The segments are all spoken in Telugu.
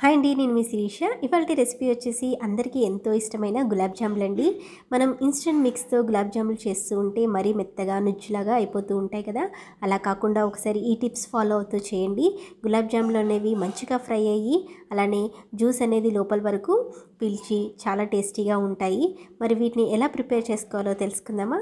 హాయ్ అండి నేను మీ శిరీష ఇవాళ రెసిపీ వచ్చేసి అందరికీ ఎంతో ఇష్టమైన గులాబ్ జాములు అండి మనం ఇన్స్టెంట్ మిక్స్తో గులాబ్ జాములు చేస్తూ ఉంటే మరీ మెత్తగా నుజ్జులాగా అయిపోతూ ఉంటాయి కదా అలా కాకుండా ఒకసారి ఈ టిప్స్ ఫాలో అవుతూ చేయండి గులాబ్ జాములు అనేవి మంచిగా ఫ్రై అయ్యి అలానే జ్యూస్ అనేది లోపల వరకు పిలిచి చాలా టేస్టీగా ఉంటాయి మరి వీటిని ఎలా ప్రిపేర్ చేసుకోవాలో తెలుసుకుందామా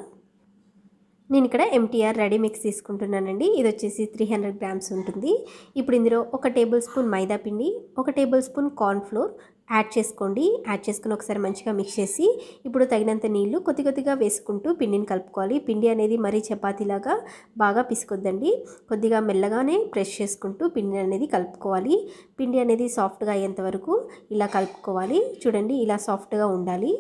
నేను ఇక్కడ ఎంటీఆర్ రెడీ మిక్స్ తీసుకుంటున్నానండి ఇది వచ్చేసి త్రీ హండ్రెడ్ గ్రామ్స్ ఉంటుంది ఇప్పుడు ఇందులో ఒక టేబుల్ స్పూన్ మైదా పిండి ఒక టేబుల్ స్పూన్ కార్న్ఫ్లోర్ యాడ్ చేసుకోండి యాడ్ చేసుకుని ఒకసారి మంచిగా మిక్స్ చేసి ఇప్పుడు తగినంత నీళ్లు కొద్ది కొద్దిగా వేసుకుంటూ పిండిని కలుపుకోవాలి పిండి అనేది మరీ చపాతీలాగా బాగా పిసుకొద్దండి కొద్దిగా మెల్లగానే ప్రెష్ చేసుకుంటూ పిండి అనేది కలుపుకోవాలి పిండి అనేది సాఫ్ట్గా అయ్యేంత వరకు ఇలా కలుపుకోవాలి చూడండి ఇలా సాఫ్ట్గా ఉండాలి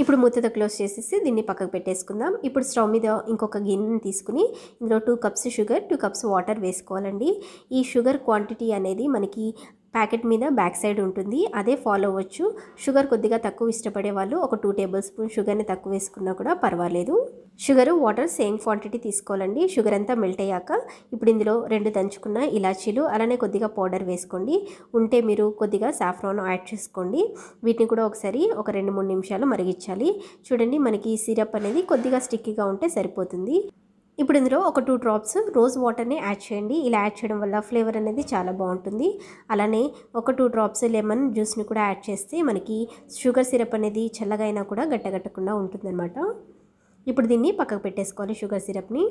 ఇప్పుడు ముత్తతో క్లోజ్ చేసేసి దీన్ని పక్కకు పెట్టేసుకుందాం ఇప్పుడు స్టవ్ మీద ఇంకొక గిన్నెని తీసుకుని ఇందులో two cups sugar two cups water వేసుకోవాలండి ఈ షుగర్ క్వాంటిటీ అనేది మనకి ప్యాకెట్ మీద బ్యాక్ సైడ్ ఉంటుంది అదే ఫాలో అవ్వచ్చు షుగర్ కొద్దిగా తక్కువ ఇష్టపడే వాళ్ళు ఒక టూ టేబుల్ స్పూన్ షుగర్ని తక్కువ వేసుకున్నా కూడా పర్వాలేదు షుగర్ వాటర్ సేమ్ క్వాంటిటీ తీసుకోవాలండి షుగర్ అంతా మెల్ట్ అయ్యాక ఇప్పుడు ఇందులో రెండు దంచుకున్న ఇలాచీలు అలానే కొద్దిగా పౌడర్ వేసుకోండి ఉంటే మీరు కొద్దిగా సాఫ్రాన్ యాడ్ చేసుకోండి వీటిని కూడా ఒకసారి ఒక రెండు మూడు నిమిషాలు మరిగించాలి చూడండి మనకి సిరప్ అనేది కొద్దిగా స్టిక్కీగా ఉంటే సరిపోతుంది ఇప్పుడు ఇందులో ఒక టూ డ్రాప్స్ రోజ్ వాటర్ని యాడ్ చేయండి ఇలా యాడ్ చేయడం వల్ల ఫ్లేవర్ అనేది చాలా బాగుంటుంది అలానే ఒక టూ డ్రాప్స్ లెమన్ జ్యూస్ని కూడా యాడ్ చేస్తే మనకి షుగర్ సిరప్ అనేది చల్లగా అయినా కూడా గట్టగట్టకుండా ఉంటుందన్నమాట ఇప్పుడు దీన్ని పక్కకు పెట్టేసుకోవాలి షుగర్ సిరప్ని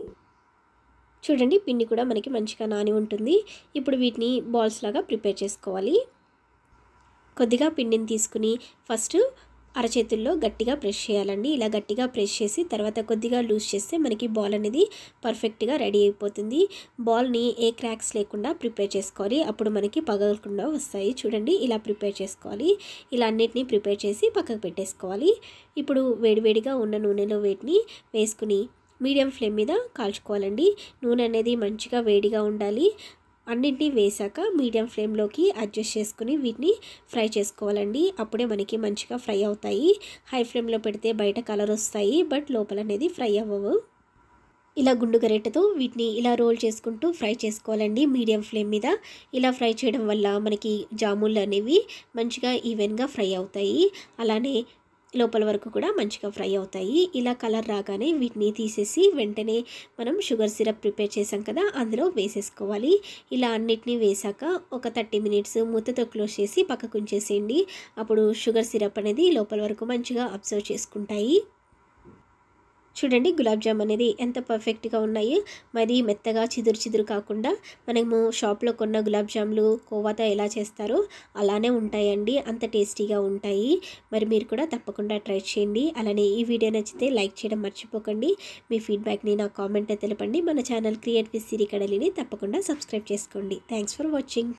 చూడండి పిండి కూడా మనకి మంచిగా నాని ఉంటుంది ఇప్పుడు వీటిని బాల్స్ లాగా ప్రిపేర్ చేసుకోవాలి కొద్దిగా పిండిని తీసుకుని ఫస్ట్ అరచేతుల్లో గట్టిగా ప్రెస్ చేయాలండి ఇలా గట్టిగా ప్రెస్ చేసి తర్వాత కొద్దిగా లూజ్ చేస్తే మనకి బాల్ అనేది పర్ఫెక్ట్గా రెడీ అయిపోతుంది బాల్ని ఏ క్రాక్స్ లేకుండా ప్రిపేర్ చేసుకోవాలి అప్పుడు మనకి పగలకుండా వస్తాయి చూడండి ఇలా ప్రిపేర్ చేసుకోవాలి ఇలా అన్నిటినీ ప్రిపేర్ చేసి పక్కకు పెట్టేసుకోవాలి ఇప్పుడు వేడివేడిగా ఉన్న నూనెలో వేటిని వేసుకుని మీడియం ఫ్లేమ్ మీద కాల్చుకోవాలండి నూనె అనేది మంచిగా వేడిగా ఉండాలి అన్నింటినీ వేసాక మీడియం ఫ్లేమ్లోకి అడ్జస్ట్ చేసుకుని వీటిని ఫ్రై చేసుకోవాలండి అప్పుడే మనకి మంచిగా ఫ్రై అవుతాయి హై ఫ్లేమ్లో పెడితే బయట కలర్ వస్తాయి బట్ లోపల అనేది ఫ్రై అవ్వవు ఇలా గుండు గరిటతో వీటిని ఇలా రోల్ చేసుకుంటూ ఫ్రై చేసుకోవాలండి మీడియం ఫ్లేమ్ మీద ఇలా ఫ్రై చేయడం వల్ల మనకి జాములు అనేవి మంచిగా ఈవెన్గా ఫ్రై అవుతాయి అలానే లోపల వరకు కూడా మంచిగా ఫ్రై అవుతాయి ఇలా కలర్ రాగానే వీటిని తీసేసి వెంటనే మనం షుగర్ సిరప్ ప్రిపేర్ చేసాం కదా అందులో వేసేసుకోవాలి ఇలా అన్నిటినీ వేసాక ఒక థర్టీ మినిట్స్ ముత్తతో క్లోజ్ చేసి పక్కకు ఉంచేసేయండి అప్పుడు షుగర్ సిరప్ అనేది లోపల వరకు మంచిగా అబ్జర్వ్ చేసుకుంటాయి చూడండి గులాబ్ జామ్ అనేది ఎంత పర్ఫెక్ట్గా ఉన్నాయి మరి మెత్తగా చిదురు చిదురు కాకుండా మనము షాప్లో కొన్న గులాబ్ జామ్లు కోవాతో ఎలా చేస్తారో అలానే ఉంటాయండి అంత టేస్టీగా ఉంటాయి మరి మీరు కూడా తప్పకుండా ట్రై చేయండి అలానే ఈ వీడియో నచ్చితే లైక్ చేయడం మర్చిపోకండి మీ ఫీడ్బ్యాక్ని నా కామెంట్ తెలపండి మన ఛానల్ క్రియేట్ విత్ సిరి కడలిని తప్పకుండా సబ్స్క్రైబ్ చేసుకోండి థ్యాంక్స్ ఫర్ వాచింగ్